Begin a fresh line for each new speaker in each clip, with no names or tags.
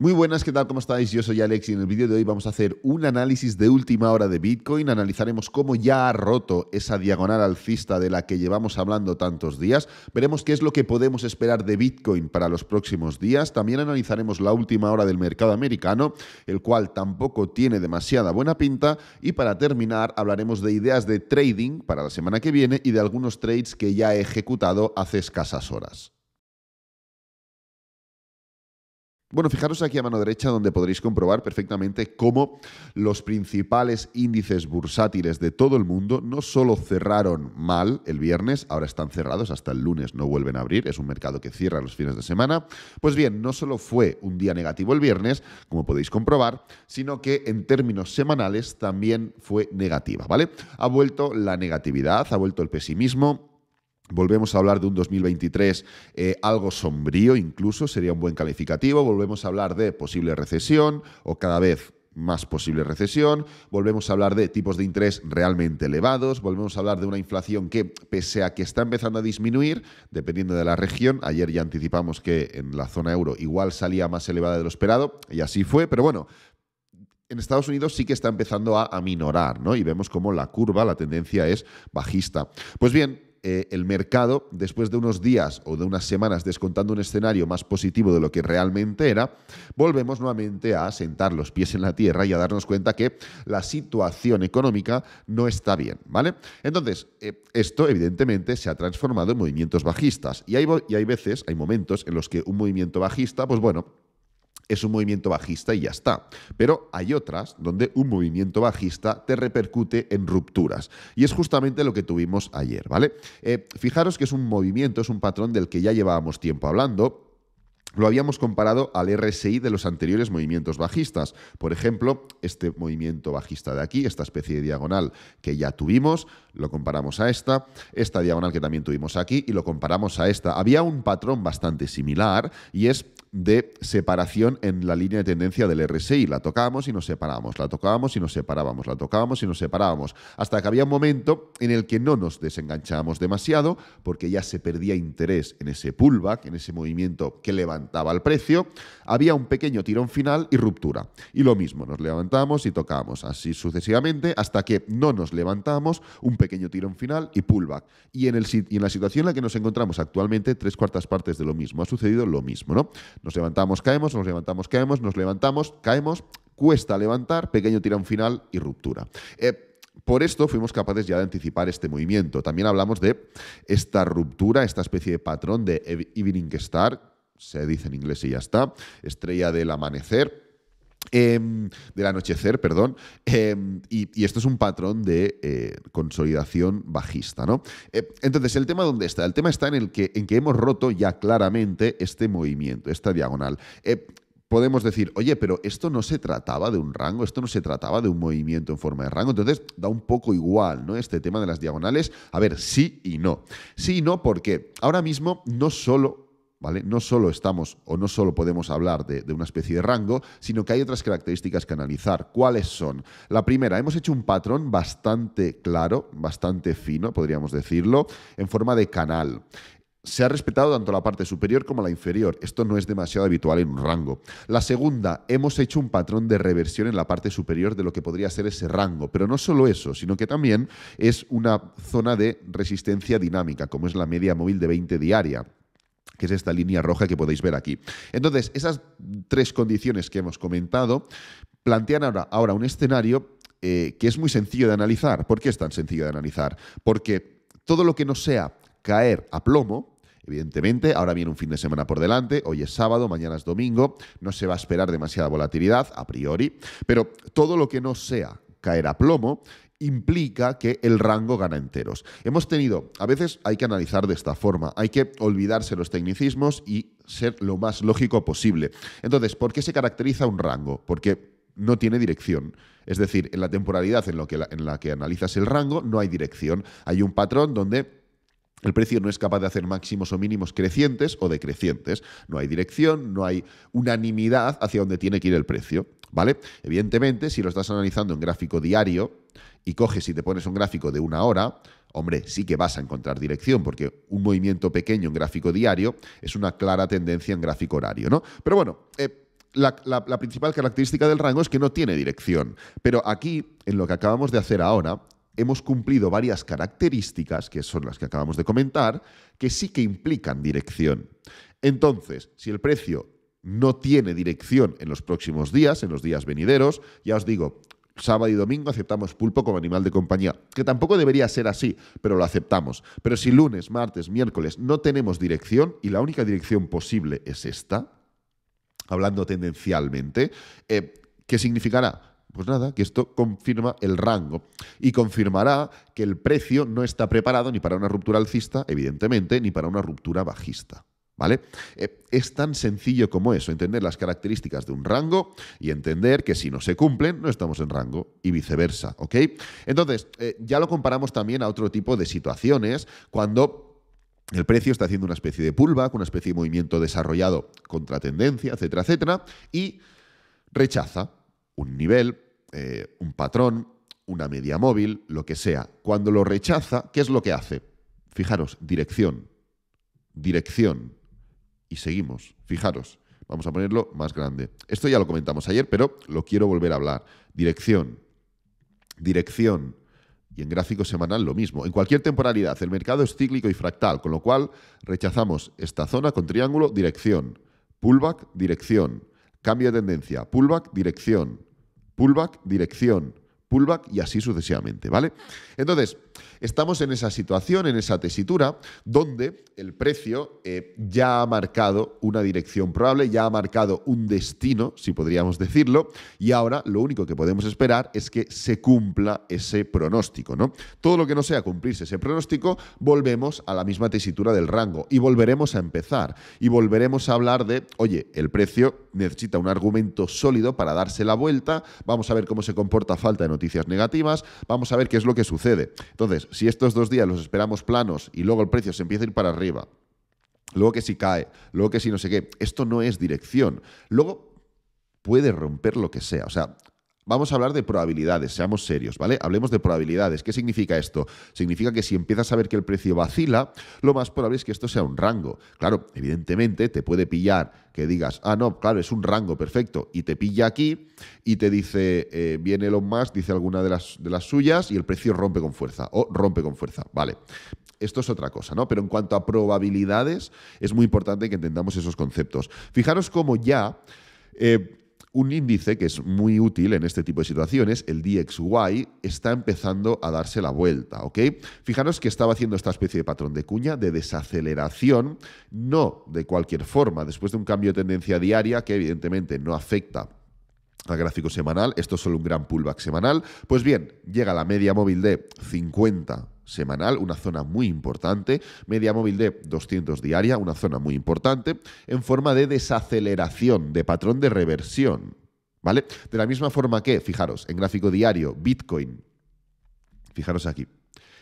Muy buenas, ¿qué tal? ¿Cómo estáis? Yo soy Alex y en el vídeo de hoy vamos a hacer un análisis de última hora de Bitcoin. Analizaremos cómo ya ha roto esa diagonal alcista de la que llevamos hablando tantos días. Veremos qué es lo que podemos esperar de Bitcoin para los próximos días. También analizaremos la última hora del mercado americano, el cual tampoco tiene demasiada buena pinta. Y para terminar, hablaremos de ideas de trading para la semana que viene y de algunos trades que ya he ejecutado hace escasas horas. Bueno, fijaros aquí a mano derecha donde podréis comprobar perfectamente cómo los principales índices bursátiles de todo el mundo no solo cerraron mal el viernes, ahora están cerrados hasta el lunes, no vuelven a abrir, es un mercado que cierra los fines de semana. Pues bien, no solo fue un día negativo el viernes, como podéis comprobar, sino que en términos semanales también fue negativa, ¿vale? Ha vuelto la negatividad, ha vuelto el pesimismo, Volvemos a hablar de un 2023 eh, algo sombrío, incluso sería un buen calificativo. Volvemos a hablar de posible recesión o cada vez más posible recesión, volvemos a hablar de tipos de interés realmente elevados, volvemos a hablar de una inflación que, pese a que está empezando a disminuir, dependiendo de la región, ayer ya anticipamos que en la zona euro igual salía más elevada de lo esperado, y así fue, pero bueno, en Estados Unidos sí que está empezando a aminorar, ¿no? Y vemos como la curva, la tendencia es bajista. Pues bien, eh, el mercado, después de unos días o de unas semanas descontando un escenario más positivo de lo que realmente era, volvemos nuevamente a sentar los pies en la tierra y a darnos cuenta que la situación económica no está bien, ¿vale? Entonces, eh, esto evidentemente se ha transformado en movimientos bajistas y hay, y hay veces, hay momentos en los que un movimiento bajista, pues bueno, es un movimiento bajista y ya está. Pero hay otras donde un movimiento bajista te repercute en rupturas. Y es justamente lo que tuvimos ayer, ¿vale? Eh, fijaros que es un movimiento, es un patrón del que ya llevábamos tiempo hablando lo habíamos comparado al RSI de los anteriores movimientos bajistas. Por ejemplo, este movimiento bajista de aquí, esta especie de diagonal que ya tuvimos, lo comparamos a esta, esta diagonal que también tuvimos aquí y lo comparamos a esta. Había un patrón bastante similar y es de separación en la línea de tendencia del RSI. La tocábamos y nos separábamos, la tocábamos y nos separábamos, la tocábamos y nos separábamos, hasta que había un momento en el que no nos desenganchábamos demasiado porque ya se perdía interés en ese pullback, en ese movimiento que levantaba levantaba el precio, había un pequeño tirón final y ruptura. Y lo mismo, nos levantamos y tocamos, así sucesivamente, hasta que no nos levantamos, un pequeño tirón final y pullback. Y en, el, y en la situación en la que nos encontramos actualmente, tres cuartas partes de lo mismo. Ha sucedido lo mismo, ¿no? Nos levantamos, caemos, nos levantamos, caemos, nos levantamos, caemos, cuesta levantar, pequeño tirón final y ruptura. Eh, por esto fuimos capaces ya de anticipar este movimiento. También hablamos de esta ruptura, esta especie de patrón de Evening Star se dice en inglés y ya está, Estrella del Amanecer. Em, del anochecer, perdón. Em, y, esto es un patrón de eh, consolidación bajista, ¿no? Eh, entonces, ¿el tema dónde está? El tema está en el que, en que hemos roto ya claramente este movimiento, esta diagonal eh, podemos decir, oye, pero esto no se trataba de un rango, esto no se trataba de un movimiento en forma de rango. Entonces, da un poco igual, ¿no? Este tema de las diagonales. A ver, sí y no. Sí y no, porque ahora mismo no solo no solo estamos o no solo podemos hablar de, de, una especie de rango, sino que hay otras características que analizar. ¿Cuáles son? La primera, hemos hecho un patrón bastante claro, bastante fino, podríamos decirlo, en forma de canal. Se ha respetado tanto la parte superior como la inferior. Esto no es demasiado habitual en un rango. La segunda, hemos hecho un patrón de reversión en la parte superior de lo que podría ser ese rango. Pero no solo eso, sino que también es una zona de resistencia dinámica, como es la media móvil de 20 diaria que es esta línea roja que podéis ver aquí. Entonces, esas tres condiciones que hemos comentado plantean ahora, ahora un escenario eh, que es muy sencillo de analizar. ¿Por qué es tan sencillo de analizar? Porque todo lo que no sea caer a plomo, evidentemente. Ahora viene un fin de semana por delante, hoy es sábado, mañana es domingo, no se va a esperar demasiada volatilidad a priori, pero todo lo que no sea caer a plomo implica que el rango gana enteros. Hemos tenido, a veces hay que analizar de esta forma, hay que olvidarse los tecnicismos y ser lo más lógico posible. Entonces, ¿por qué se caracteriza un rango? Porque no tiene dirección. Es decir, en la temporalidad en, lo que en la que analizas el rango no hay dirección. Hay un patrón donde el precio no es capaz de hacer máximos o mínimos crecientes o decrecientes. No hay dirección, no hay unanimidad hacia donde tiene que ir el precio. ¿Vale? Evidentemente, si lo estás analizando en gráfico diario y coges y te pones un gráfico de una hora, hombre, sí que vas a encontrar dirección, porque un movimiento pequeño en gráfico diario es una clara tendencia en gráfico horario, ¿no? Pero bueno, eh, la, principal característica del rango es que no tiene dirección. Pero aquí, en lo que acabamos de hacer ahora, hemos cumplido varias características, que son las que acabamos de comentar, que sí que implican dirección. Entonces, si el precio no tiene dirección en los próximos días, en los días venideros, ya os digo, sábado y domingo aceptamos pulpo como animal de compañía, que tampoco debería ser así, pero lo aceptamos. Pero si lunes, martes, miércoles no tenemos dirección y la única dirección posible es esta, hablando tendencialmente, eh, ¿qué significará? Pues nada, que esto confirma el rango y confirmará que el precio no está preparado ni para una ruptura alcista, evidentemente, ni para una ruptura bajista. ¿Vale? Eh, es tan sencillo como eso, entender las características de un rango y entender que si no se cumplen, no estamos en rango y viceversa, ¿ok? Entonces, eh, ya lo comparamos también a otro tipo de situaciones cuando el precio está haciendo una especie de pullback, una especie de movimiento desarrollado contra tendencia, etcétera, etcétera, y rechaza, un nivel, eh, un patrón, una media móvil, lo que sea. Cuando lo rechaza, ¿qué es lo que hace? Fijaros, dirección, dirección. Y seguimos, fijaros. Vamos a ponerlo más grande. Esto ya lo comentamos ayer, pero lo quiero volver a hablar. Dirección, dirección. Y en gráfico semanal lo mismo. En cualquier temporalidad, el mercado es cíclico y fractal, con lo cual rechazamos esta zona con triángulo, dirección. Pullback, dirección. Cambio de tendencia, pullback, dirección pullback, dirección, pullback y así sucesivamente, ¿vale? Entonces, estamos en esa situación, en esa tesitura, donde el precio eh, ya ha marcado una dirección probable, ya ha marcado un destino, si podríamos decirlo, y ahora lo único que podemos esperar es que se cumpla ese pronóstico. ¿no? Todo lo que no sea cumplirse ese pronóstico, volvemos a la misma tesitura del rango y volveremos a empezar y volveremos a hablar de, oye, el precio necesita un argumento sólido para darse la vuelta, vamos a ver cómo se comporta falta de noticias negativas, vamos a ver qué es lo que sucede. Entonces, entonces, si estos dos días los esperamos planos y luego el precio se empieza a ir para arriba, luego que si cae, luego que si no sé qué, esto no es dirección. Luego puede romper lo que sea. O sea, Vamos a hablar de probabilidades, seamos serios, ¿vale? Hablemos de probabilidades. ¿Qué significa esto? Significa que si empiezas a ver que el precio vacila, lo más probable es que esto sea un rango. Claro, evidentemente te puede pillar que digas, ah, no, claro, es un rango, perfecto, y te pilla aquí y te dice, eh, viene lo más, dice alguna de las, de las suyas y el precio rompe con fuerza, o rompe con fuerza, ¿vale? Esto es otra cosa, ¿no? Pero en cuanto a probabilidades, es muy importante que entendamos esos conceptos. Fijaros cómo ya... Eh, un índice que es muy útil en este tipo de situaciones, el DXY, está empezando a darse la vuelta, ¿ok? Fijaros que estaba haciendo esta especie de patrón de cuña de desaceleración, no de cualquier forma, después de un cambio de tendencia diaria que evidentemente no afecta al gráfico semanal, esto es solo un gran pullback semanal, pues bien, llega la media móvil de 50 semanal, una zona muy importante, media móvil de 200 diaria, una zona muy importante, en forma de desaceleración, de patrón de reversión. ¿Vale? De la misma forma que, fijaros, en gráfico diario, Bitcoin, fijaros aquí,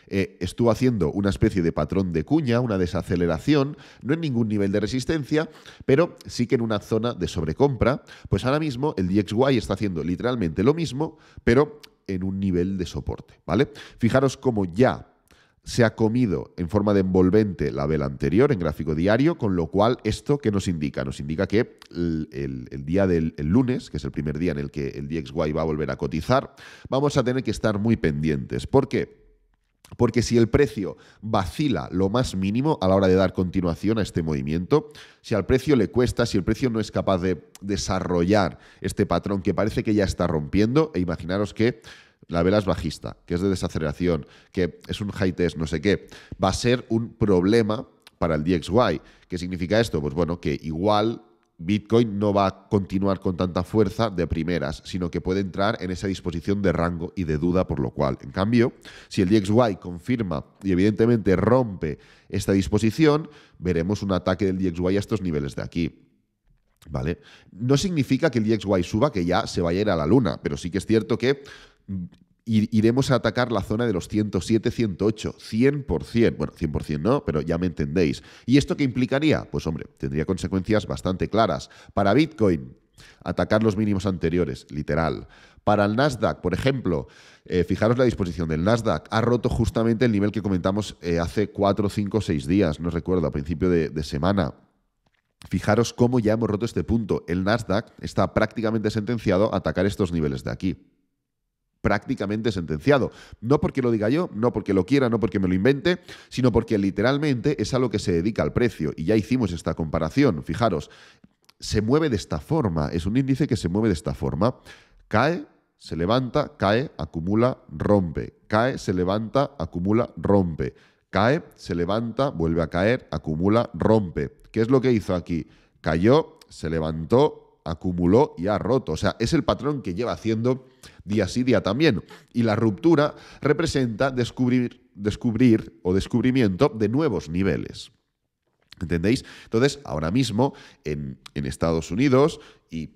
eh, estuvo haciendo una especie de patrón de cuña, una desaceleración, no en ningún nivel de resistencia, pero sí que en una zona de sobrecompra. Pues ahora mismo el DXY está haciendo literalmente lo mismo, pero en un nivel de soporte, ¿vale? Fijaros cómo ya se ha comido en forma de envolvente la vela anterior en gráfico diario, con lo cual esto que nos indica, nos indica que el, día del lunes, que es el primer día en el que el DXY va a volver a cotizar, vamos a tener que estar muy pendientes. ¿Por qué? Porque si el precio vacila lo más mínimo a la hora de dar continuación a este movimiento, si al precio le cuesta, si el precio no es capaz de desarrollar este patrón que parece que ya está rompiendo, e imaginaros que la vela es bajista, que es de desaceleración, que es un high test, no sé qué, va a ser un problema para el DXY. ¿Qué significa esto? Pues bueno, que igual Bitcoin no va a continuar con tanta fuerza de primeras, sino que puede entrar en esa disposición de rango y de duda, por lo cual, en cambio, si el DXY confirma y evidentemente rompe esta disposición, veremos un ataque del DXY a estos niveles de aquí. ¿Vale? No significa que el DXY suba, que ya se vaya a ir a la luna, pero sí que es cierto que iremos a atacar la zona de los 107, 108, 100%, bueno, 100% no, pero ya me entendéis. ¿Y esto qué implicaría? Pues hombre, tendría consecuencias bastante claras. Para Bitcoin, atacar los mínimos anteriores, literal. Para el Nasdaq, por ejemplo, eh, fijaros la disposición del Nasdaq, ha roto justamente el nivel que comentamos eh, hace 4, 5, 6 días, no recuerdo, a principio de semana. Fijaros cómo ya hemos roto este punto. El Nasdaq está prácticamente sentenciado a atacar estos niveles de aquí prácticamente sentenciado. No porque lo diga yo, no porque lo quiera, no porque me lo invente, sino porque literalmente es a lo que se dedica al precio. Y ya hicimos esta comparación, fijaros, se mueve de esta forma, es un índice que se mueve de esta forma. Cae, se levanta, cae, acumula, rompe. Cae, se levanta, acumula, rompe. Cae, se levanta, vuelve a caer, acumula, rompe. ¿Qué es lo que hizo aquí? Cayó, se levantó, acumuló y ha roto. O sea, es el patrón que lleva haciendo día sí, día también. Y la ruptura representa descubrir, descubrir o descubrimiento de nuevos niveles. ¿Entendéis? Entonces, ahora mismo en, Estados Unidos y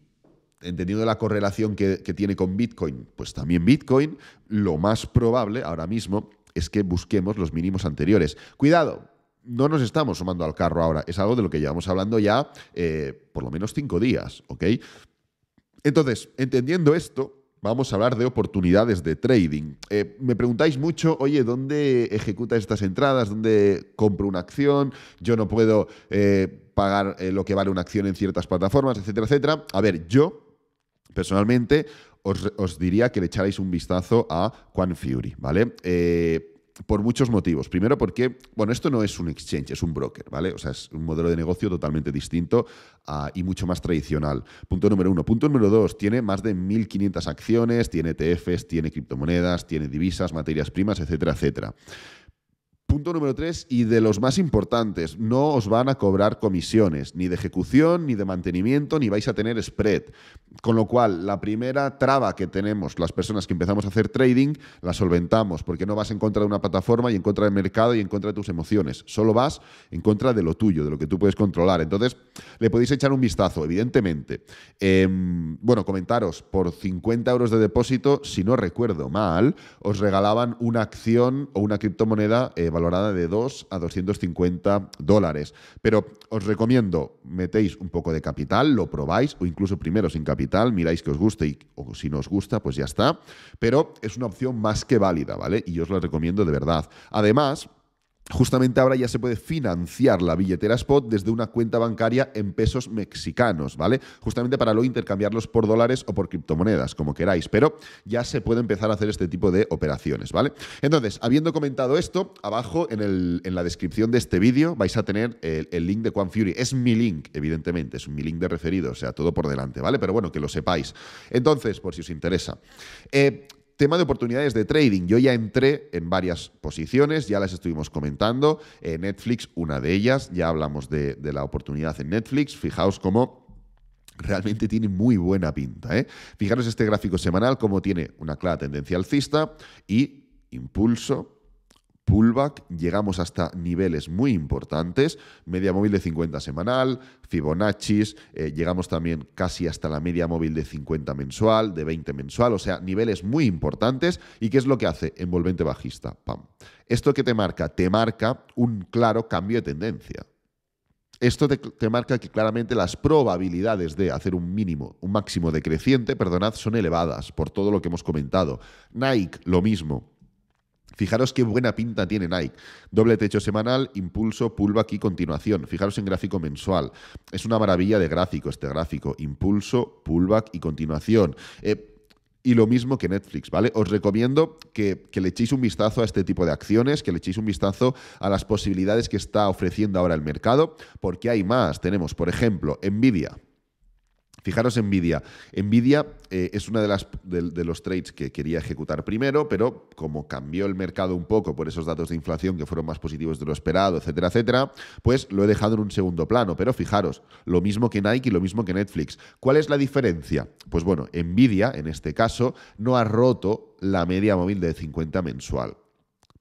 entendiendo la correlación que tiene con Bitcoin, pues también Bitcoin, lo más probable ahora mismo es que busquemos los mínimos anteriores. Cuidado, no nos estamos sumando al carro ahora, es algo de lo que llevamos hablando ya eh, por lo menos cinco días, ¿ok? Entonces, entendiendo esto, vamos a hablar de oportunidades de trading. Eh, me preguntáis mucho, oye, ¿dónde ejecuta estas entradas? ¿Dónde compro una acción? Yo no puedo eh, pagar lo que vale una acción en ciertas plataformas, etcétera, etcétera. A ver, yo personalmente os, diría que le echarais un vistazo a Quan Fury, ¿vale? por muchos motivos. Primero porque, bueno, esto no es un exchange, es un broker, ¿vale? O sea, es un modelo de negocio totalmente distinto ah, y mucho más tradicional. Punto número uno. Punto número dos, tiene más de 1.500 acciones, tiene ETFs, tiene criptomonedas, tiene divisas, materias primas, etcétera, etcétera. Punto número tres, y de los más importantes, no os van a cobrar comisiones, ni de ejecución, ni de mantenimiento, ni vais a tener spread. Con lo cual, la primera traba que tenemos las personas que empezamos a hacer trading, la solventamos, porque no vas en contra de una plataforma y en contra del mercado y en contra de tus emociones, solo vas en contra de lo tuyo, de lo que tú puedes controlar. Entonces, le podéis echar un vistazo, evidentemente. Em, bueno, comentaros, por 50 euros de depósito, si no recuerdo mal, os regalaban una acción o una criptomoneda. Eh, valorada de 2 a 250 dólares. Pero os recomiendo, metéis un poco de capital, lo probáis, o incluso primero sin capital, miráis que os guste y o si no os gusta, pues ya está. Pero es una opción más que válida, ¿vale? Y yo os la recomiendo de verdad. Además, justamente ahora ya se puede financiar la billetera spot desde una cuenta bancaria en pesos mexicanos, ¿vale? Justamente para luego intercambiarlos por dólares o por criptomonedas, como queráis, pero ya se puede empezar a hacer este tipo de operaciones, ¿vale? Entonces, habiendo comentado esto, abajo en, en la descripción de este vídeo vais a tener el, link de Quan Fury. Es mi link, evidentemente, es mi link de referido, o sea, todo por delante, ¿vale? Pero bueno, que lo sepáis. Entonces, por si os interesa. Eh, Tema de oportunidades de trading. Yo ya entré en varias posiciones, ya las estuvimos comentando. Eh, Netflix, una de ellas, ya hablamos de, la oportunidad en Netflix. Fijaos cómo realmente tiene muy buena pinta. ¿eh? Fijaros este gráfico semanal, cómo tiene una clara tendencia alcista y impulso pullback, llegamos hasta niveles muy importantes, media móvil de 50 semanal, Fibonacci, eh, llegamos también casi hasta la media móvil de 50 mensual, de 20 mensual, o sea, niveles muy importantes. ¿Y qué es lo que hace? Envolvente bajista, pam. ¿Esto qué te marca? Te marca un claro cambio de tendencia. Esto te, te, marca que claramente las probabilidades de hacer un mínimo, un máximo decreciente, perdonad, son elevadas por todo lo que hemos comentado. Nike, lo mismo. Fijaros qué buena pinta tiene Nike. Doble techo semanal, impulso, pullback y continuación. Fijaros en gráfico mensual. Es una maravilla de gráfico este gráfico. Impulso, pullback y continuación. Eh, y lo mismo que Netflix, ¿vale? Os recomiendo que, que, le echéis un vistazo a este tipo de acciones, que le echéis un vistazo a las posibilidades que está ofreciendo ahora el mercado, porque hay más. Tenemos, por ejemplo, Nvidia. Fijaros Nvidia. Nvidia eh, es uno de, los trades que quería ejecutar primero, pero como cambió el mercado un poco por esos datos de inflación que fueron más positivos de lo esperado, etcétera, etcétera, pues lo he dejado en un segundo plano. Pero fijaros, lo mismo que Nike y lo mismo que Netflix. ¿Cuál es la diferencia? Pues bueno, Nvidia, en este caso, no ha roto la media móvil de 50 mensual.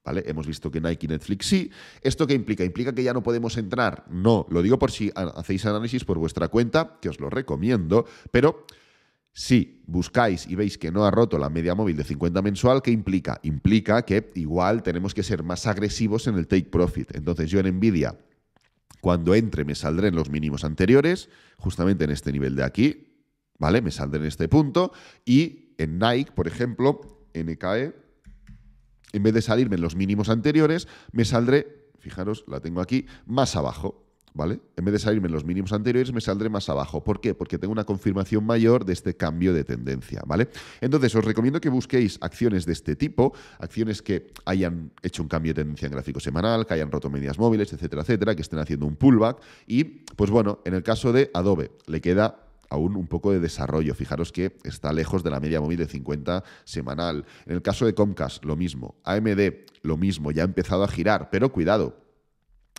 Hemos visto que Nike y Netflix sí. ¿Esto qué implica? ¿Implica que ya no podemos entrar? No, lo digo por si hacéis análisis por vuestra cuenta, que os lo recomiendo, pero si buscáis y veis que no ha roto la media móvil de 50 mensual, ¿qué implica? Implica que igual tenemos que ser más agresivos en el take profit. Entonces yo en Nvidia, cuando entre, me saldré en los mínimos anteriores, justamente en este nivel de aquí, ¿vale? Me saldré en este punto. Y en Nike, por ejemplo, NKE, en vez de salirme en los mínimos anteriores, me saldré, fijaros, la tengo aquí, más abajo. ¿Vale? En vez de salirme en los mínimos anteriores, me saldré más abajo. ¿Por qué? Porque tengo una confirmación mayor de este cambio de tendencia, ¿vale? Entonces, os recomiendo que busquéis acciones de este tipo, acciones que hayan hecho un cambio de tendencia en gráfico semanal, que hayan roto medias móviles, etcétera, etcétera, que estén haciendo un pullback. Y, pues bueno, en el caso de Adobe, le queda aún un poco de desarrollo. Fijaros que está lejos de la media móvil de 50 semanal. En el caso de Comcast, lo mismo. AMD, lo mismo. Ya ha empezado a girar, pero cuidado.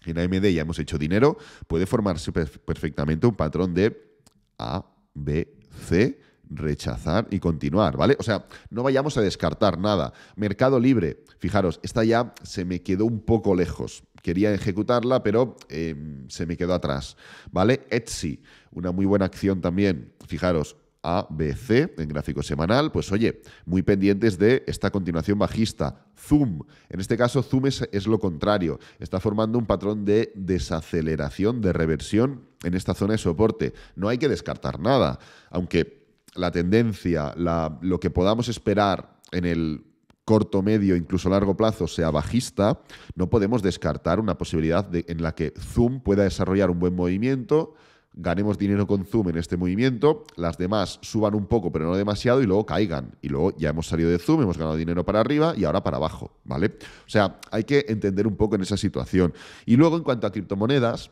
En AMD ya hemos hecho dinero. Puede formarse perfectamente un patrón de A, B, C rechazar y continuar, ¿vale? O sea, no vayamos a descartar nada. Mercado libre, fijaros, esta ya se me quedó un poco lejos. Quería ejecutarla, pero em, se me quedó atrás, ¿vale? Etsy, una muy buena acción también, fijaros. ABC en gráfico semanal, pues oye, muy pendientes de esta continuación bajista. Zoom, en este caso Zoom es lo contrario, está formando un patrón de desaceleración, de reversión en esta zona de soporte. No hay que descartar nada, aunque la tendencia, lo que podamos esperar en el corto, medio, incluso largo plazo sea bajista, no podemos descartar una posibilidad en la que Zoom pueda desarrollar un buen movimiento, ganemos dinero con Zoom en este movimiento, las demás suban un poco, pero no demasiado, y luego caigan. Y luego ya hemos salido de Zoom, hemos ganado dinero para arriba y ahora para abajo, ¿vale? O sea, hay que entender un poco en esa situación. Y luego, en cuanto a criptomonedas,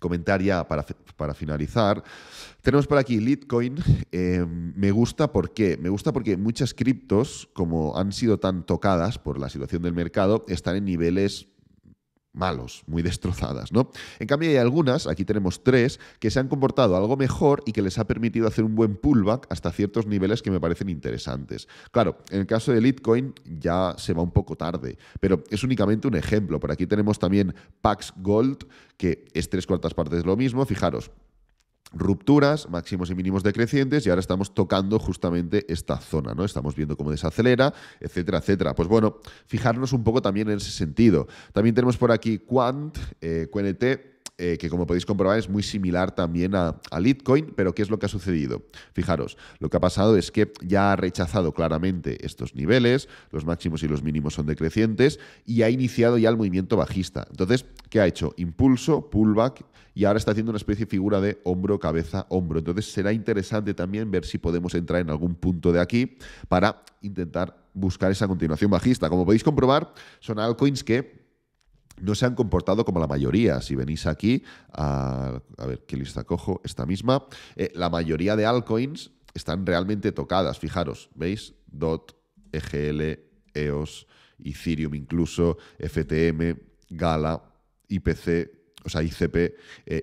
Comentaria para, finalizar. Tenemos por aquí Litecoin. Eh, me gusta porque me gusta porque muchas criptos, como han sido tan tocadas por la situación del mercado, están en niveles malos, muy destrozadas, ¿no? En cambio hay algunas, aquí tenemos tres, que se han comportado algo mejor y que les ha permitido hacer un buen pullback hasta ciertos niveles que me parecen interesantes. Claro, en el caso de Litecoin ya se va un poco tarde, pero es únicamente un ejemplo. Por aquí tenemos también Pax Gold, que es tres cuartas partes de lo mismo, fijaros rupturas, máximos y mínimos decrecientes, y ahora estamos tocando justamente esta zona, ¿no? Estamos viendo cómo desacelera, etcétera, etcétera. Pues bueno, fijarnos un poco también en ese sentido. También tenemos por aquí Quant, eh, QNT, eh, que como podéis comprobar es muy similar también a, a, Litecoin, pero ¿qué es lo que ha sucedido? Fijaros, lo que ha pasado es que ya ha rechazado claramente estos niveles, los máximos y los mínimos son decrecientes, y ha iniciado ya el movimiento bajista. Entonces, que ha hecho impulso, pullback y ahora está haciendo una especie de figura de hombro, cabeza, hombro. Entonces será interesante también ver si podemos entrar en algún punto de aquí para intentar buscar esa continuación bajista. Como podéis comprobar, son altcoins que no se han comportado como la mayoría. Si venís aquí, a, ver qué lista cojo, esta misma, eh, la mayoría de altcoins están realmente tocadas. Fijaros, ¿veis? DOT, EGL, EOS, Ethereum incluso, FTM, Gala, IPC, o sea, ICP,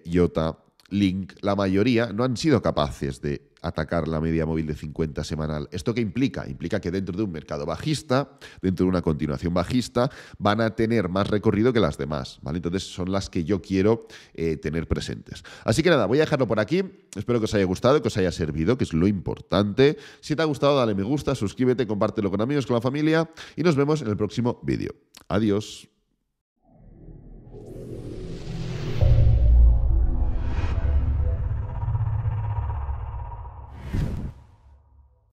IOTA, eh, Link, la mayoría no han sido capaces de atacar la media móvil de 50 semanal. ¿Esto qué implica? Implica que dentro de un mercado bajista, dentro de una continuación bajista, van a tener más recorrido que las demás. ¿vale? Entonces son las que yo quiero eh, tener presentes. Así que nada, voy a dejarlo por aquí. Espero que os haya gustado, que os haya servido, que es lo importante. Si te ha gustado, dale me gusta, suscríbete, compártelo con amigos, con la familia y nos vemos en el próximo vídeo. Adiós.